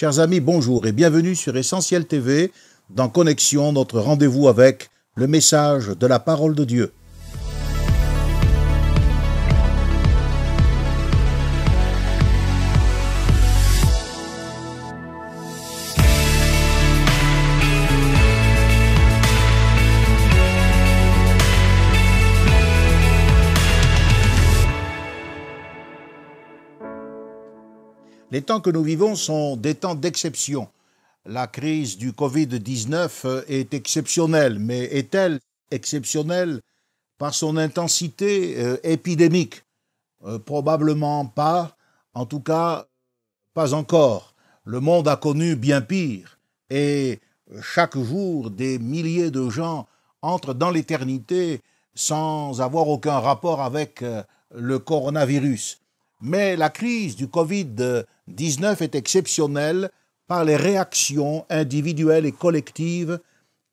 Chers amis, bonjour et bienvenue sur Essentiel TV dans Connexion, notre rendez-vous avec le message de la parole de Dieu. Les temps que nous vivons sont des temps d'exception. La crise du Covid-19 euh, est exceptionnelle, mais est-elle exceptionnelle par son intensité euh, épidémique euh, Probablement pas, en tout cas pas encore. Le monde a connu bien pire, et chaque jour des milliers de gens entrent dans l'éternité sans avoir aucun rapport avec le coronavirus. Mais la crise du Covid-19 19 est exceptionnelle par les réactions individuelles et collectives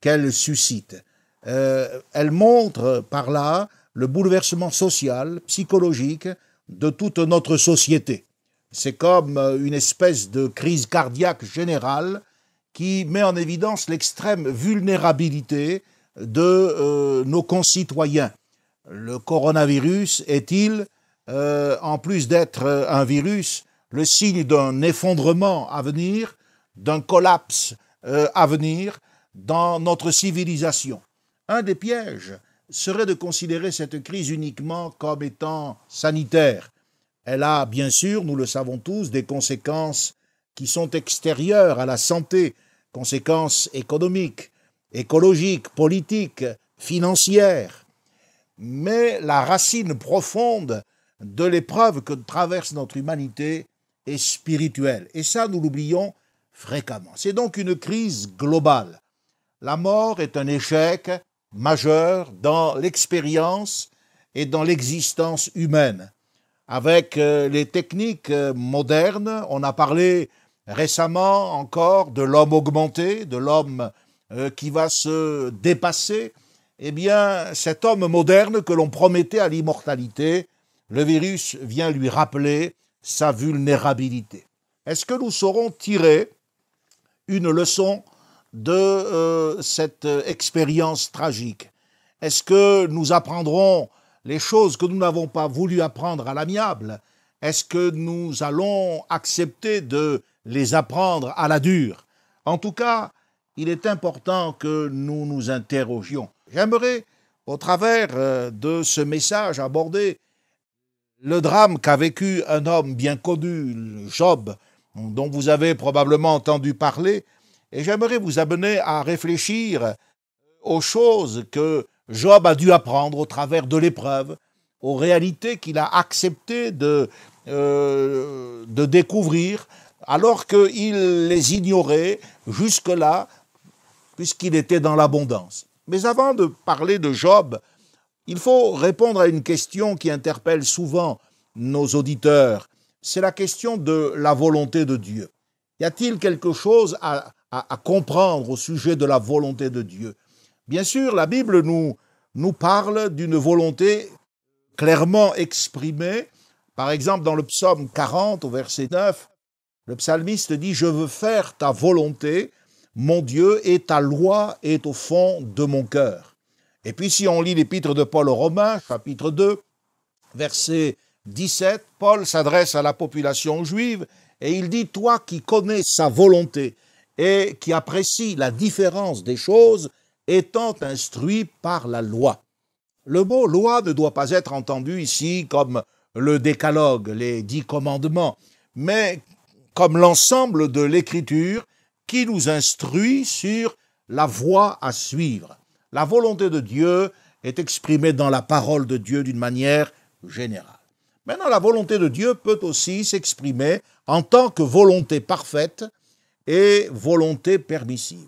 qu'elle suscite. Euh, elle montre par là le bouleversement social, psychologique de toute notre société. C'est comme une espèce de crise cardiaque générale qui met en évidence l'extrême vulnérabilité de euh, nos concitoyens. Le coronavirus est-il, euh, en plus d'être un virus, le signe d'un effondrement à venir, d'un collapse euh, à venir dans notre civilisation. Un des pièges serait de considérer cette crise uniquement comme étant sanitaire. Elle a, bien sûr, nous le savons tous, des conséquences qui sont extérieures à la santé, conséquences économiques, écologiques, politiques, financières. Mais la racine profonde de l'épreuve que traverse notre humanité et spirituelle. Et ça, nous l'oublions fréquemment. C'est donc une crise globale. La mort est un échec majeur dans l'expérience et dans l'existence humaine. Avec euh, les techniques euh, modernes, on a parlé récemment encore de l'homme augmenté, de l'homme euh, qui va se dépasser. Eh bien, cet homme moderne que l'on promettait à l'immortalité, le virus vient lui rappeler sa vulnérabilité. Est-ce que nous saurons tirer une leçon de euh, cette euh, expérience tragique Est-ce que nous apprendrons les choses que nous n'avons pas voulu apprendre à l'amiable Est-ce que nous allons accepter de les apprendre à la dure En tout cas, il est important que nous nous interrogions. J'aimerais, au travers euh, de ce message, abordé le drame qu'a vécu un homme bien connu, Job, dont vous avez probablement entendu parler, et j'aimerais vous amener à réfléchir aux choses que Job a dû apprendre au travers de l'épreuve, aux réalités qu'il a accepté de, euh, de découvrir, alors qu'il les ignorait jusque-là, puisqu'il était dans l'abondance. Mais avant de parler de Job, il faut répondre à une question qui interpelle souvent nos auditeurs. C'est la question de la volonté de Dieu. Y a-t-il quelque chose à, comprendre au sujet de la volonté de Dieu Bien sûr, la Bible nous parle d'une volonté clairement exprimée. Par exemple, dans le psaume 40 au verset 9, le psalmiste dit ⁇ Je veux faire ta volonté, mon Dieu, et ta loi est au fond de mon cœur. Et puis si on lit l'épître de Paul aux Romains, chapitre 2, verset 17, Paul s'adresse à la population juive et il dit, toi qui connais sa volonté et qui apprécie la différence des choses, étant instruit par la loi. Le mot loi ne doit pas être entendu ici comme le décalogue, les dix commandements, mais comme l'ensemble de l'écriture qui nous instruit sur la voie à suivre. La volonté de Dieu est exprimée dans la parole de Dieu d'une manière générale. Maintenant, la volonté de Dieu peut aussi s'exprimer en tant que volonté parfaite et volonté permissive.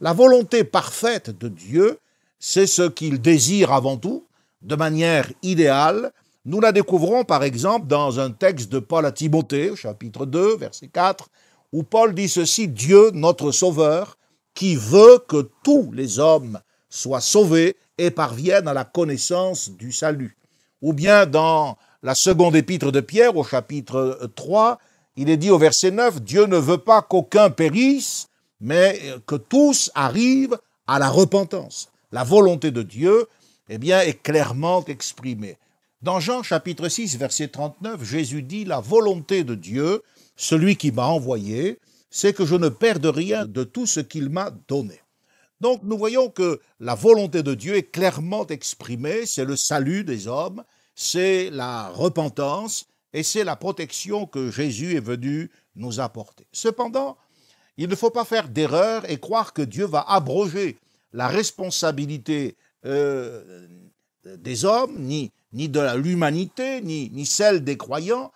La volonté parfaite de Dieu, c'est ce qu'il désire avant tout, de manière idéale. Nous la découvrons par exemple dans un texte de Paul à Timothée, chapitre 2, verset 4, où Paul dit ceci, Dieu, notre Sauveur, qui veut que tous les hommes soient sauvés et parviennent à la connaissance du salut. Ou bien dans la seconde épître de Pierre au chapitre 3, euh, il est dit au verset 9, Dieu ne veut pas qu'aucun périsse, mais que tous arrivent à la repentance. La volonté de Dieu, eh bien, est clairement exprimée. Dans Jean chapitre 6, verset 39, Jésus dit, La volonté de Dieu, celui qui m'a envoyé, c'est que je ne perde rien de tout ce qu'il m'a donné. Donc nous voyons que la volonté de Dieu est clairement exprimée, c'est le salut des hommes, c'est la repentance et c'est la protection que Jésus est venu nous apporter. Cependant, il ne faut pas faire d'erreur et croire que Dieu va abroger la responsabilité euh, des hommes, ni, de l'humanité, ni, celle des croyants.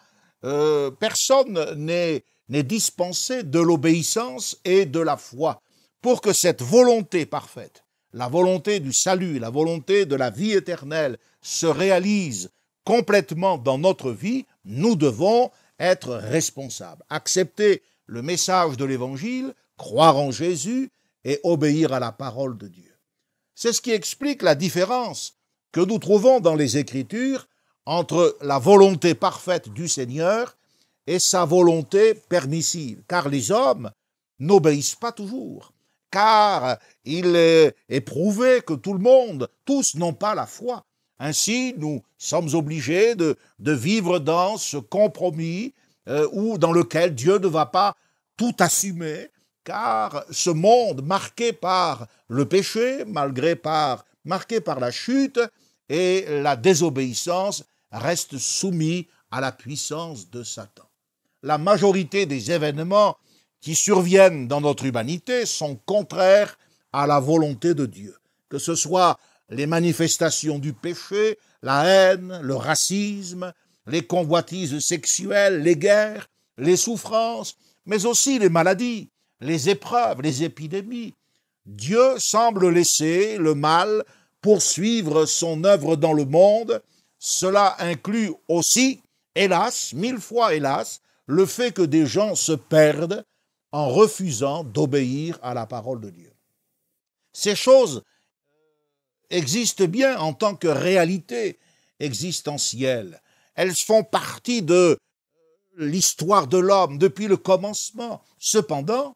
Euh, personne n'est dispensé de l'obéissance et de la foi pour que cette volonté parfaite, la volonté du salut, la volonté de la vie éternelle se réalise complètement dans notre vie, nous devons être responsables, accepter le message de l'Évangile, croire en Jésus et obéir à la parole de Dieu. C'est ce qui explique la différence que nous trouvons dans les Écritures entre la volonté parfaite du Seigneur et sa volonté permissive, car les hommes n'obéissent pas toujours car il est, prouvé que tout le monde, tous n'ont pas la foi. Ainsi, nous sommes obligés de, vivre dans ce compromis euh, dans lequel Dieu ne va pas tout assumer, car ce monde marqué par le péché, malgré par, marqué par la chute et la désobéissance, reste soumis à la puissance de Satan. La majorité des événements qui surviennent dans notre humanité sont contraires à la volonté de Dieu. Que ce soit les manifestations du péché, la haine, le racisme, les convoitises sexuelles, les guerres, les souffrances, mais aussi les maladies, les épreuves, les épidémies. Dieu semble laisser le mal poursuivre son œuvre dans le monde. Cela inclut aussi, hélas, mille fois hélas, le fait que des gens se perdent en refusant d'obéir à la parole de Dieu. Ces choses existent bien en tant que réalité existentielle. Elles font partie de l'histoire de l'homme depuis le commencement. Cependant,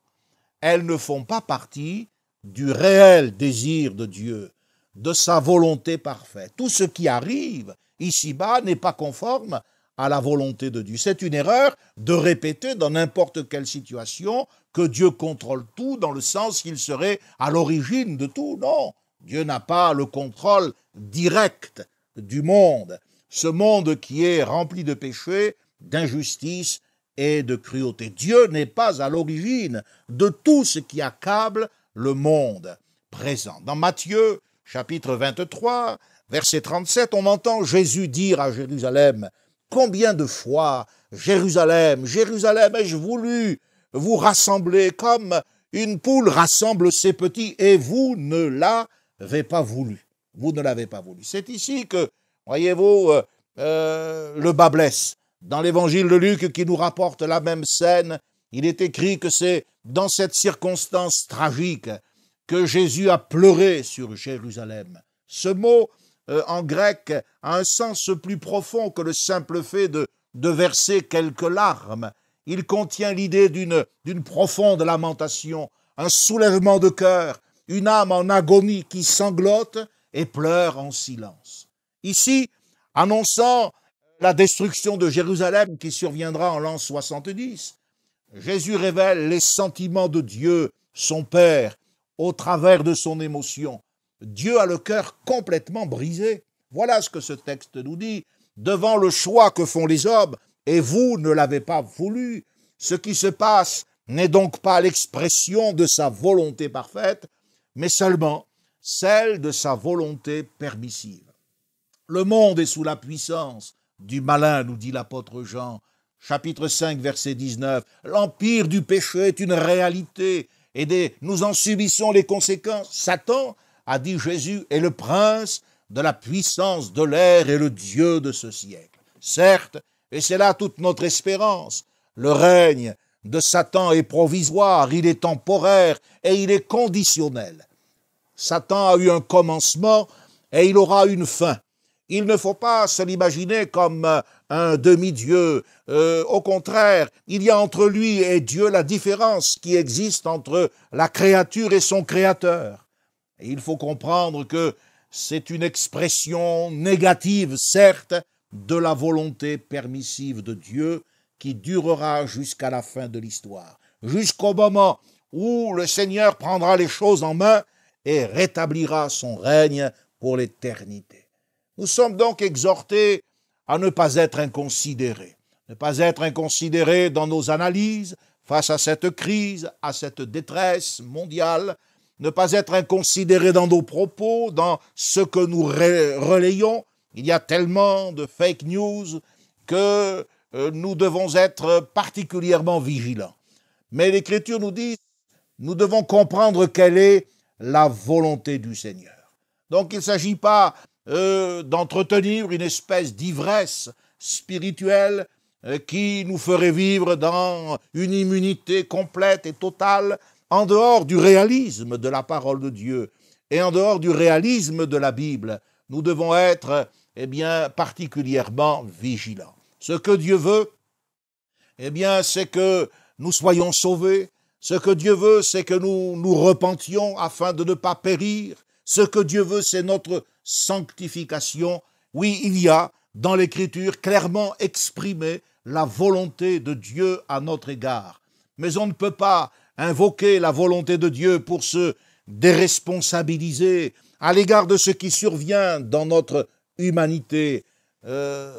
elles ne font pas partie du réel désir de Dieu, de sa volonté parfaite. Tout ce qui arrive ici-bas n'est pas conforme à la volonté de Dieu. C'est une erreur de répéter dans n'importe quelle situation que Dieu contrôle tout dans le sens qu'il serait à l'origine de tout. Non, Dieu n'a pas le contrôle direct du monde. Ce monde qui est rempli de péchés, d'injustice et de cruauté. Dieu n'est pas à l'origine de tout ce qui accable le monde présent. Dans Matthieu chapitre 23, verset 37, on entend Jésus dire à Jérusalem, Combien de fois, Jérusalem, Jérusalem, ai-je voulu vous rassembler comme une poule rassemble ses petits et vous ne l'avez pas voulu. Vous ne l'avez pas voulu. C'est ici que, voyez-vous, euh, euh, le bas blesse. Dans l'évangile de Luc qui nous rapporte la même scène, il est écrit que c'est dans cette circonstance tragique que Jésus a pleuré sur Jérusalem. Ce mot euh, en grec a un sens plus profond que le simple fait de, de verser quelques larmes. Il contient l'idée d'une profonde lamentation, un soulèvement de cœur, une âme en agonie qui sanglote et pleure en silence. Ici, annonçant la destruction de Jérusalem qui surviendra en l'an 70, Jésus révèle les sentiments de Dieu, son Père, au travers de son émotion. Dieu a le cœur complètement brisé. Voilà ce que ce texte nous dit. Devant le choix que font les hommes, et vous ne l'avez pas voulu, ce qui se passe n'est donc pas l'expression de sa volonté parfaite, mais seulement celle de sa volonté permissive. Le monde est sous la puissance du malin, nous dit l'apôtre Jean, chapitre 5, verset 19. L'empire du péché est une réalité et nous en subissons les conséquences. Satan a dit Jésus, est le prince de la puissance de l'air et le Dieu de ce siècle. Certes, et c'est là toute notre espérance, le règne de Satan est provisoire, il est temporaire et il est conditionnel. Satan a eu un commencement et il aura une fin. Il ne faut pas se l'imaginer comme euh, un demi-dieu. Euh, au contraire, il y a entre lui et Dieu la différence qui existe entre la créature et son créateur. Et il faut comprendre que c'est une expression négative, certes, de la volonté permissive de Dieu qui durera jusqu'à la fin de l'histoire, jusqu'au moment où le Seigneur prendra les choses en main et rétablira son règne pour l'éternité. Nous sommes donc exhortés à ne pas être inconsidérés, ne pas être inconsidérés dans nos analyses face à cette crise, à cette détresse mondiale, ne pas être inconsidéré dans nos propos, dans ce que nous relayons. Il y a tellement de fake news que euh, nous devons être particulièrement vigilants. Mais l'Écriture nous dit, nous devons comprendre quelle est la volonté du Seigneur. Donc il ne s'agit pas euh, d'entretenir une espèce d'ivresse spirituelle euh, qui nous ferait vivre dans une immunité complète et totale en dehors du réalisme de la parole de Dieu et en dehors du réalisme de la Bible, nous devons être eh bien, particulièrement vigilants. Ce que Dieu veut, eh bien, c'est que nous soyons sauvés. Ce que Dieu veut, c'est que nous nous repentions afin de ne pas périr. Ce que Dieu veut, c'est notre sanctification. Oui, il y a dans l'Écriture clairement exprimé la volonté de Dieu à notre égard. Mais on ne peut pas invoquer la volonté de Dieu pour se déresponsabiliser à l'égard de ce qui survient dans notre humanité. Euh,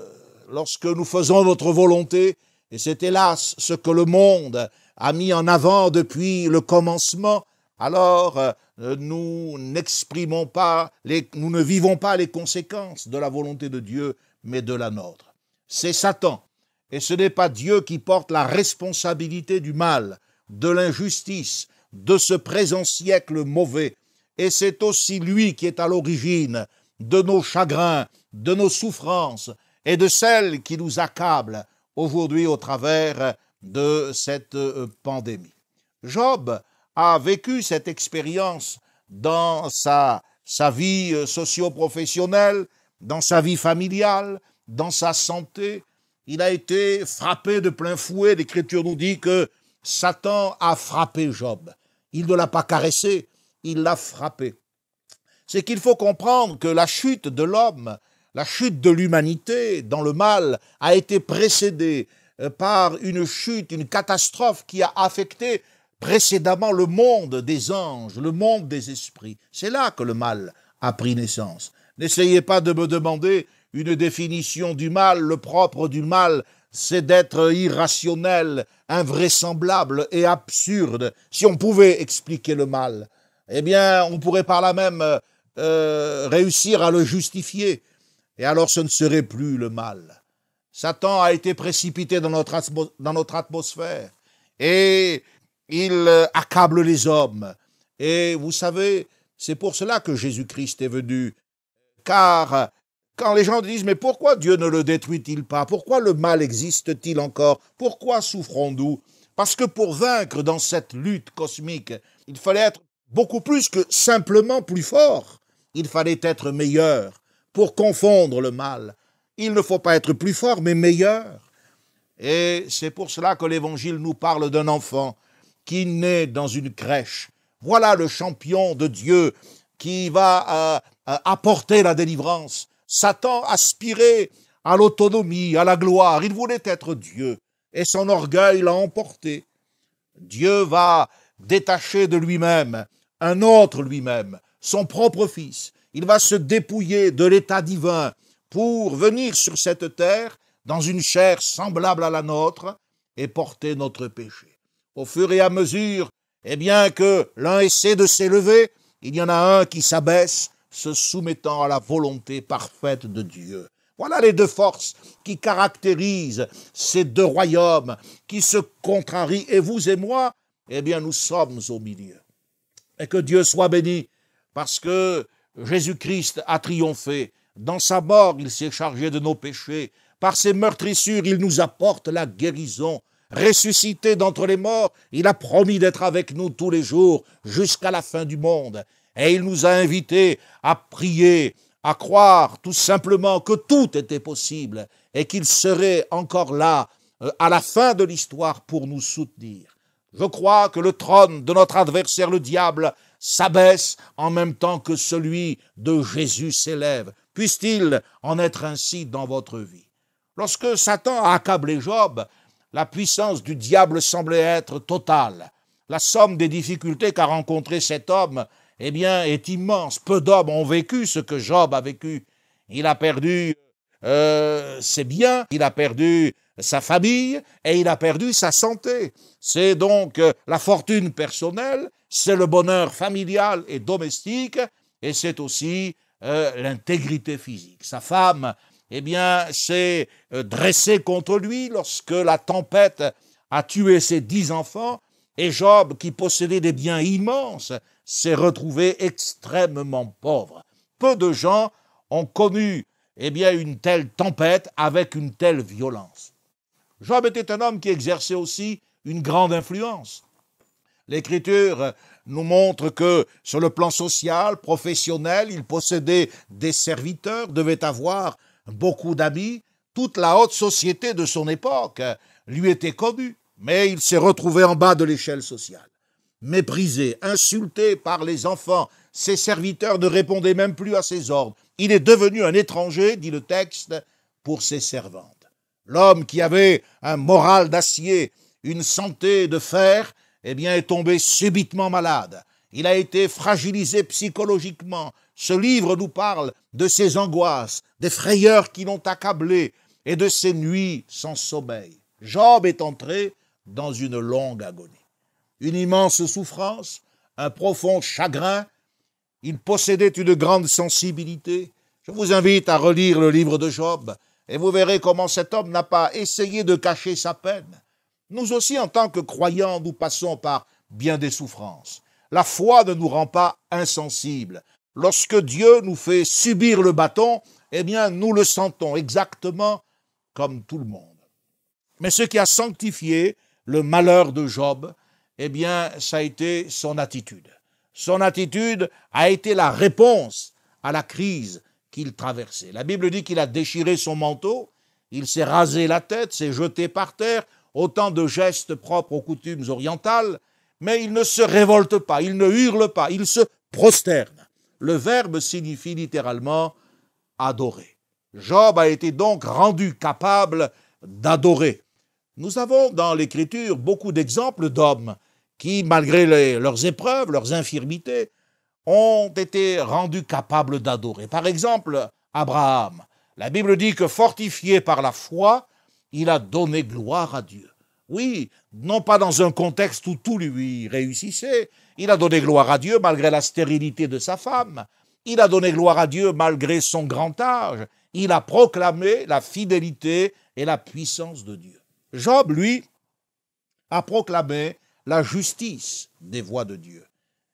lorsque nous faisons notre volonté, et c'est hélas ce que le monde a mis en avant depuis le commencement, alors euh, nous n'exprimons pas, nous ne vivons pas les conséquences de la volonté de Dieu, mais de la nôtre. C'est Satan, et ce n'est pas Dieu qui porte la responsabilité du mal, de l'injustice, de ce présent siècle mauvais, et c'est aussi lui qui est à l'origine de nos chagrins, de nos souffrances et de celles qui nous accablent aujourd'hui au travers de cette euh, pandémie. Job a vécu cette expérience dans sa, sa vie euh, socioprofessionnelle, dans sa vie familiale, dans sa santé. Il a été frappé de plein fouet. L'Écriture nous dit que Satan a frappé Job. Il ne l'a pas caressé, il l'a frappé. C'est qu'il faut comprendre que la chute de l'homme, la chute de l'humanité dans le mal a été précédée euh, par une chute, une catastrophe qui a affecté précédemment le monde des anges, le monde des esprits. C'est là que le mal a pris naissance. N'essayez pas de me demander une définition du mal, le propre du mal c'est d'être irrationnel, invraisemblable et absurde. Si on pouvait expliquer le mal, eh bien, on pourrait par là même euh, euh, réussir à le justifier. Et alors ce ne serait plus le mal. Satan a été précipité dans notre atmosphère et il euh, accable les hommes. Et vous savez, c'est pour cela que Jésus-Christ est venu, car quand les gens disent, mais pourquoi Dieu ne le détruit-il pas Pourquoi le mal existe-t-il encore Pourquoi souffrons-nous Parce que pour vaincre dans cette lutte cosmique, il fallait être beaucoup plus que simplement plus fort. Il fallait être meilleur pour confondre le mal. Il ne faut pas être plus fort, mais meilleur. Et c'est pour cela que l'Évangile nous parle d'un enfant qui naît dans une crèche. Voilà le champion de Dieu qui va euh, euh, apporter la délivrance. Satan aspirait à l'autonomie, à la gloire. Il voulait être Dieu et son orgueil l'a emporté. Dieu va détacher de lui-même un autre lui-même, son propre fils. Il va se dépouiller de l'état divin pour venir sur cette terre dans une chair semblable à la nôtre et porter notre péché. Au fur et à mesure, eh bien que l'un essaie de s'élever, il y en a un qui s'abaisse se soumettant à la volonté parfaite de Dieu. Voilà les deux forces qui caractérisent ces deux royaumes qui se contrarient. Et vous et moi, eh bien, nous sommes au milieu. Et que Dieu soit béni, parce que Jésus-Christ a triomphé. Dans sa mort, il s'est chargé de nos péchés. Par ses meurtrissures, il nous apporte la guérison. Ressuscité d'entre les morts, il a promis d'être avec nous tous les jours jusqu'à la fin du monde et il nous a invités à prier, à croire tout simplement que tout était possible et qu'il serait encore là euh, à la fin de l'histoire pour nous soutenir. Je crois que le trône de notre adversaire le diable s'abaisse en même temps que celui de Jésus s'élève. Puisse-t-il en être ainsi dans votre vie Lorsque Satan a accablé Job, la puissance du diable semblait être totale. La somme des difficultés qu'a rencontré cet homme eh bien, est immense. Peu d'hommes ont vécu ce que Job a vécu. Il a perdu euh, ses biens, il a perdu sa famille et il a perdu sa santé. C'est donc euh, la fortune personnelle, c'est le bonheur familial et domestique et c'est aussi euh, l'intégrité physique. Sa femme, eh bien, s'est dressée contre lui lorsque la tempête a tué ses dix enfants et Job, qui possédait des biens immenses, s'est retrouvé extrêmement pauvre. Peu de gens ont connu eh bien, une telle tempête avec une telle violence. Job était un homme qui exerçait aussi une grande influence. L'Écriture nous montre que sur le plan social, professionnel, il possédait des serviteurs, devait avoir beaucoup d'amis. Toute la haute société de son époque lui était connue, mais il s'est retrouvé en bas de l'échelle sociale méprisé, insulté par les enfants. Ses serviteurs ne répondaient même plus à ses ordres. Il est devenu un étranger, dit le texte, pour ses servantes. L'homme qui avait un moral d'acier, une santé de fer, eh bien, est tombé subitement malade. Il a été fragilisé psychologiquement. Ce livre nous parle de ses angoisses, des frayeurs qui l'ont accablé et de ses nuits sans sommeil. Job est entré dans une longue agonie une immense souffrance, un profond chagrin. Il possédait une grande sensibilité. Je vous invite à relire le livre de Job et vous verrez comment cet homme n'a pas essayé de cacher sa peine. Nous aussi, en tant que croyants, nous passons par bien des souffrances. La foi ne nous rend pas insensibles. Lorsque Dieu nous fait subir le bâton, eh bien, nous le sentons exactement comme tout le monde. Mais ce qui a sanctifié le malheur de Job, eh bien, ça a été son attitude. Son attitude a été la réponse à la crise qu'il traversait. La Bible dit qu'il a déchiré son manteau, il s'est rasé la tête, s'est jeté par terre, autant de gestes propres aux coutumes orientales, mais il ne se révolte pas, il ne hurle pas, il se prosterne. Le verbe signifie littéralement adorer. Job a été donc rendu capable d'adorer. Nous avons dans l'Écriture beaucoup d'exemples d'hommes qui, malgré leurs épreuves, leurs infirmités, ont été rendus capables d'adorer. Par exemple, Abraham. La Bible dit que fortifié par la foi, il a donné gloire à Dieu. Oui, non pas dans un contexte où tout lui réussissait. Il a donné gloire à Dieu malgré la stérilité de sa femme. Il a donné gloire à Dieu malgré son grand âge. Il a proclamé la fidélité et la puissance de Dieu. Job, lui, a proclamé la justice des voies de Dieu.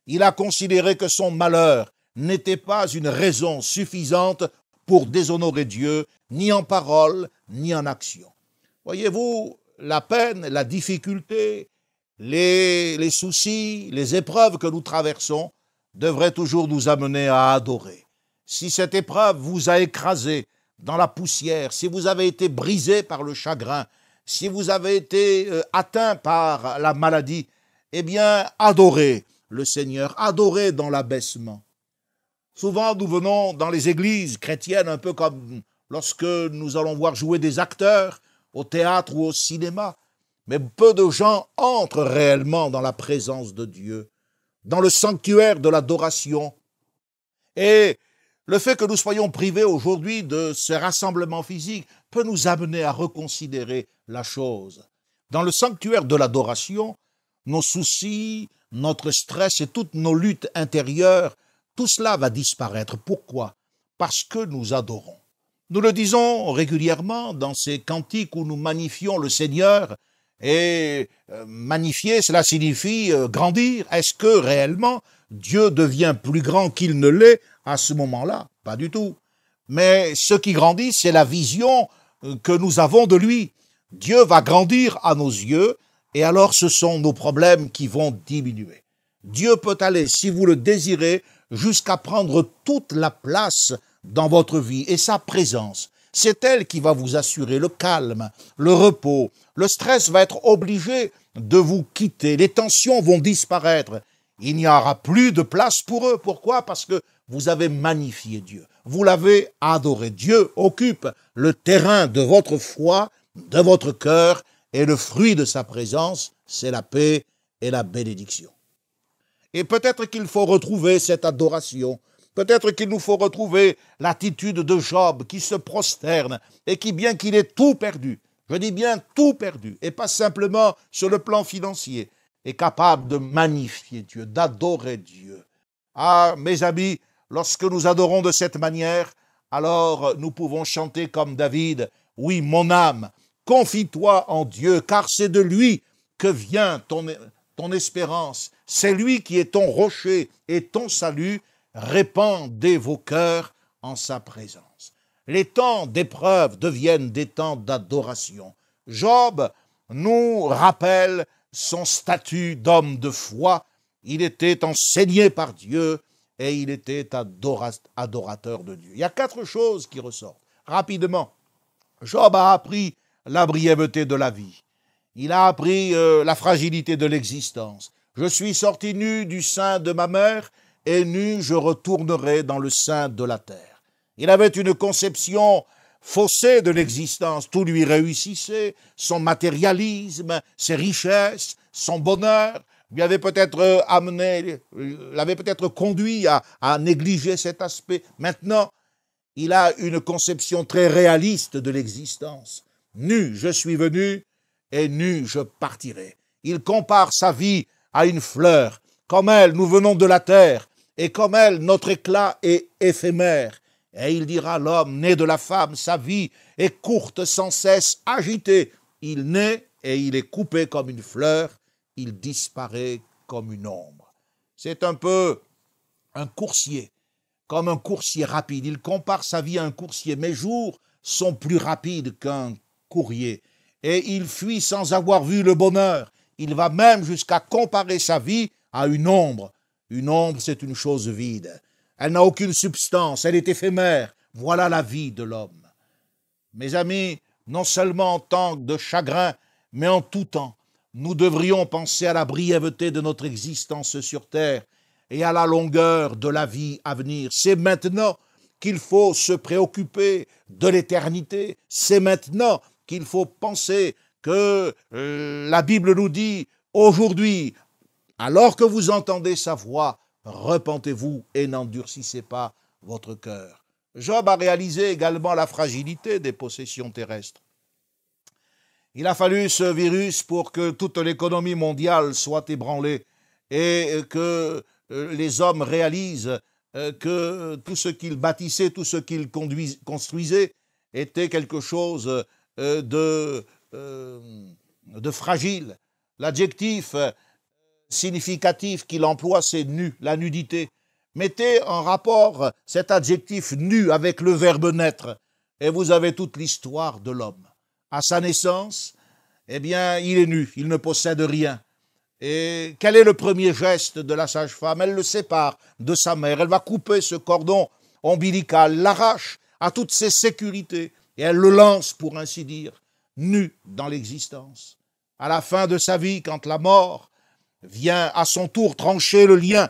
Il a considéré que son malheur n'était pas une raison suffisante pour déshonorer Dieu, ni en parole, ni en action. Voyez-vous, la peine, la difficulté, les, les, soucis, les épreuves que nous traversons devraient toujours nous amener à adorer. Si cette épreuve vous a écrasé dans la poussière, si vous avez été brisé par le chagrin, si vous avez été euh, atteint par la maladie, eh bien, adorez le Seigneur, adorez dans l'abaissement. Souvent, nous venons dans les églises chrétiennes un peu comme lorsque nous allons voir jouer des acteurs au théâtre ou au cinéma, mais peu de gens entrent réellement dans la présence de Dieu, dans le sanctuaire de l'adoration. Et le fait que nous soyons privés aujourd'hui de ce rassemblement physique peut nous amener à reconsidérer la chose. Dans le sanctuaire de l'adoration, nos soucis, notre stress et toutes nos luttes intérieures, tout cela va disparaître. Pourquoi Parce que nous adorons. Nous le disons régulièrement dans ces cantiques où nous magnifions le Seigneur, et euh, magnifier, cela signifie euh, grandir. Est-ce que réellement Dieu devient plus grand qu'il ne l'est à ce moment-là Pas du tout. Mais ce qui grandit, c'est la vision euh, que nous avons de lui. Dieu va grandir à nos yeux et alors ce sont nos problèmes qui vont diminuer. Dieu peut aller, si vous le désirez, jusqu'à prendre toute la place dans votre vie et sa présence. C'est elle qui va vous assurer le calme, le repos. Le stress va être obligé de vous quitter. Les tensions vont disparaître. Il n'y aura plus de place pour eux. Pourquoi Parce que vous avez magnifié Dieu. Vous l'avez adoré. Dieu occupe le terrain de votre foi de votre cœur, et le fruit de sa présence, c'est la paix et la bénédiction. Et peut-être qu'il faut retrouver cette adoration, peut-être qu'il nous faut retrouver l'attitude de Job qui se prosterne et qui, bien qu'il ait tout perdu, je dis bien tout perdu, et pas simplement sur le plan financier, est capable de magnifier Dieu, d'adorer Dieu. Ah, mes amis, lorsque nous adorons de cette manière, alors nous pouvons chanter comme David, oui, mon âme, Confie-toi en Dieu, car c'est de lui que vient ton, ton espérance. C'est lui qui est ton rocher et ton salut. Répandez vos cœurs en sa présence. Les temps d'épreuve deviennent des temps d'adoration. Job nous rappelle son statut d'homme de foi. Il était enseigné par Dieu et il était adorateur de Dieu. Il y a quatre choses qui ressortent. Rapidement, Job a appris la brièveté de la vie. Il a appris euh, la fragilité de l'existence. Je suis sorti nu du sein de ma mère, et nu je retournerai dans le sein de la terre. Il avait une conception faussée de l'existence, tout lui réussissait, son matérialisme, ses richesses, son bonheur, lui avait peut-être euh, amené, euh, l'avait peut-être conduit à négliger cet aspect. Maintenant, il a une conception très réaliste de l'existence. Nu je suis venu et nu je partirai. Il compare sa vie à une fleur. Comme elle, nous venons de la terre, et comme elle, notre éclat est éphémère. Et il dira l'homme né de la femme, sa vie est courte, sans cesse agitée. Il naît et il est coupé comme une fleur, il disparaît comme une ombre. C'est un peu un coursier, comme un coursier rapide. Il compare sa vie à un coursier. Mes jours sont plus rapides qu'un courrier. Et il fuit sans avoir vu le bonheur. Il va même jusqu'à comparer sa vie à une ombre. Une ombre, c'est une chose vide. Elle n'a aucune substance, elle est éphémère. Voilà la vie de l'homme. Mes amis, non seulement en temps de chagrin, mais en tout temps, nous devrions penser à la brièveté de notre existence sur Terre et à la longueur de la vie à venir. C'est maintenant qu'il faut se préoccuper de l'éternité. C'est maintenant qu'il faut penser que euh, la Bible nous dit aujourd'hui, alors que vous entendez sa voix, repentez-vous et n'endurcissez pas votre cœur. Job a réalisé également la fragilité des possessions terrestres. Il a fallu ce virus pour que toute l'économie mondiale soit ébranlée et que euh, les hommes réalisent euh, que tout ce qu'ils bâtissaient, tout ce qu'ils construisaient était quelque chose euh, de, euh, de, fragile. L'adjectif euh, significatif qu'il emploie, c'est nu, la nudité. Mettez en rapport cet adjectif nu avec le verbe naître, et vous avez toute l'histoire de l'homme. À sa naissance, eh bien, il est nu, il ne possède rien. Et quel est le premier geste de la sage-femme Elle le sépare de sa mère, elle va couper ce cordon ombilical, l'arrache à toutes ses sécurités et elle le lance, pour ainsi dire, nu dans l'existence. À la fin de sa vie, quand la mort vient à son tour trancher le lien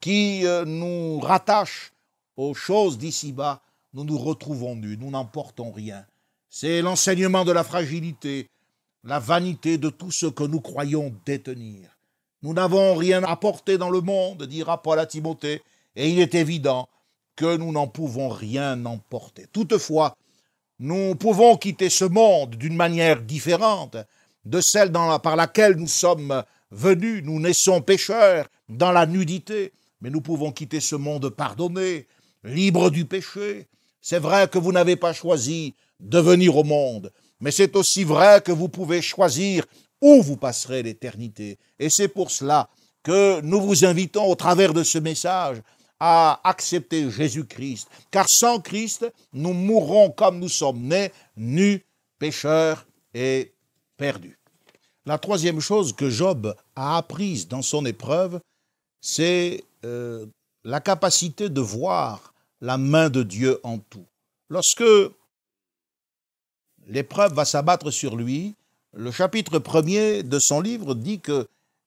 qui euh, nous rattache aux choses d'ici-bas, nous nous retrouvons nus, nous n'emportons rien. C'est l'enseignement de la fragilité, la vanité de tout ce que nous croyons détenir. Nous n'avons rien apporté dans le monde, dira Paul à Timothée, et il est évident que nous n'en pouvons rien emporter. Toutefois, nous pouvons quitter ce monde d'une manière différente de celle par laquelle nous sommes venus. Nous naissons pécheurs dans la nudité, mais nous pouvons quitter ce monde pardonné, libre du péché. C'est vrai que vous n'avez pas choisi de venir au monde, mais c'est aussi vrai que vous pouvez choisir où vous passerez l'éternité. Et c'est pour cela que nous vous invitons au travers de ce message à accepter Jésus-Christ. Car sans Christ, nous mourrons comme nous sommes nés, nus, pécheurs et perdus. La troisième chose que Job a apprise dans son épreuve, c'est euh, la capacité de voir la main de Dieu en tout. Lorsque l'épreuve va s'abattre sur lui, le chapitre premier de son livre dit qu'il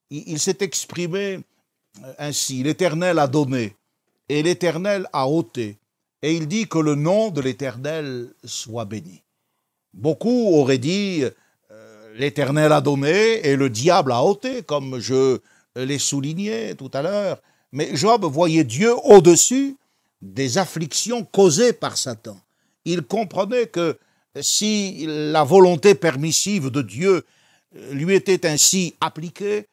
il s'est exprimé euh, ainsi, l'Éternel a donné, et l'Éternel a ôté. Et il dit que le nom de l'Éternel soit béni. Beaucoup auraient dit, euh, l'Éternel a donné et le diable a ôté, comme je l'ai souligné tout à l'heure. Mais Job voyait Dieu au-dessus des afflictions causées par Satan. Il comprenait que si la volonté permissive de Dieu euh, lui était ainsi appliquée,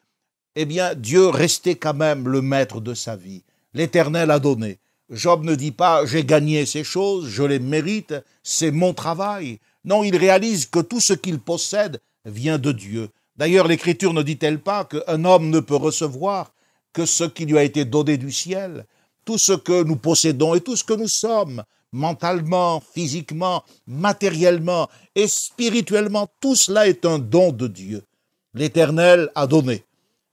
eh bien Dieu restait quand même le maître de sa vie. L'Éternel a donné. Job ne dit pas j'ai gagné ces choses, je les mérite, c'est mon travail. Non, il réalise que tout ce qu'il possède vient de Dieu. D'ailleurs, l'Écriture ne dit-elle pas qu'un homme ne peut recevoir que ce qui lui a été donné du ciel Tout ce que nous possédons et tout ce que nous sommes, mentalement, physiquement, matériellement et spirituellement, tout cela est un don de Dieu. L'Éternel a donné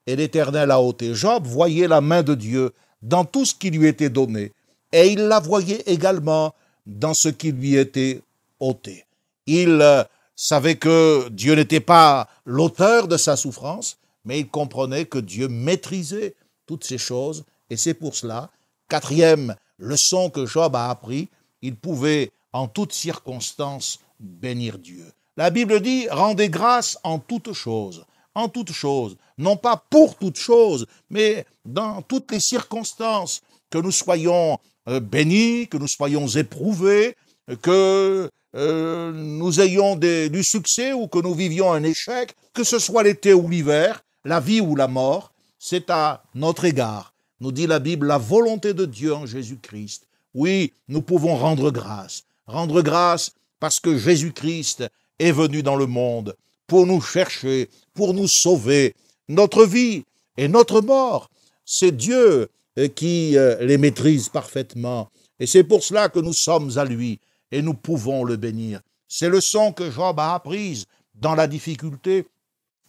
et l'Éternel a ôté. Job Voyez la main de Dieu dans tout ce qui lui était donné, et il la voyait également dans ce qui lui était ôté. Il euh, savait que Dieu n'était pas l'auteur de sa souffrance, mais il comprenait que Dieu maîtrisait toutes ces choses, et c'est pour cela, quatrième leçon que Job a appris, il pouvait en toutes circonstances bénir Dieu. La Bible dit, rendez grâce en toutes choses, en toutes choses, non pas pour toutes choses, mais dans toutes les circonstances, que nous soyons euh, bénis, que nous soyons éprouvés, que euh, nous ayons du succès ou que nous vivions un échec, que ce soit l'été ou l'hiver, la vie ou la mort, c'est à notre égard, nous dit la Bible, la volonté de Dieu en Jésus-Christ. Oui, nous pouvons rendre grâce, rendre grâce parce que Jésus-Christ est venu dans le monde pour nous chercher, pour nous sauver. Notre vie et notre mort, c'est Dieu euh, qui euh, les maîtrise parfaitement. Et c'est pour cela que nous sommes à lui et nous pouvons le bénir. Ces leçons que Job a apprises dans la difficulté,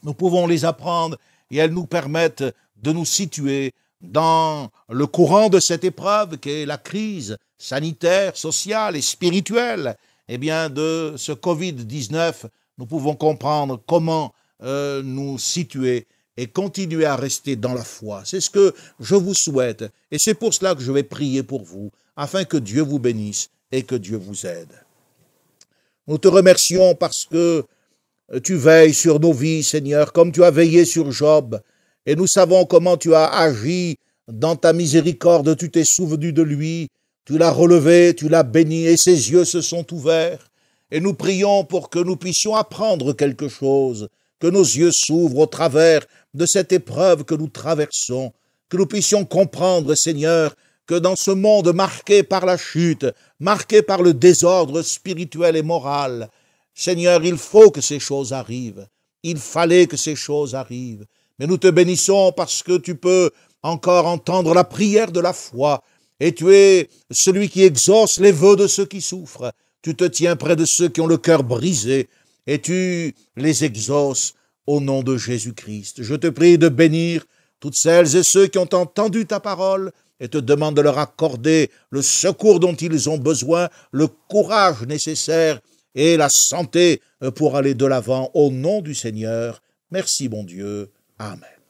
nous pouvons les apprendre et elles nous permettent de nous situer dans le courant de cette épreuve qui est la crise sanitaire, sociale et spirituelle, eh bien, de ce Covid-19 nous pouvons comprendre comment euh, nous situer et continuer à rester dans la foi. C'est ce que je vous souhaite et c'est pour cela que je vais prier pour vous, afin que Dieu vous bénisse et que Dieu vous aide. Nous te remercions parce que euh, tu veilles sur nos vies, Seigneur, comme tu as veillé sur Job, et nous savons comment tu as agi dans ta miséricorde, tu t'es souvenu de lui, tu l'as relevé, tu l'as béni, et ses yeux se sont ouverts et nous prions pour que nous puissions apprendre quelque chose, que nos yeux s'ouvrent au travers de cette épreuve que nous traversons, que nous puissions comprendre, Seigneur, que dans ce monde marqué par la chute, marqué par le désordre spirituel et moral, Seigneur, il faut que ces choses arrivent. Il fallait que ces choses arrivent. Mais nous te bénissons parce que tu peux encore entendre la prière de la foi, et tu es celui qui exauce les vœux de ceux qui souffrent tu te tiens près de ceux qui ont le cœur brisé, et tu les exauces au nom de Jésus-Christ. Je te prie de bénir toutes celles et ceux qui ont entendu ta parole et te demande de leur accorder le secours dont ils ont besoin, le courage nécessaire et la santé pour aller de l'avant au nom du Seigneur. Merci mon Dieu. Amen.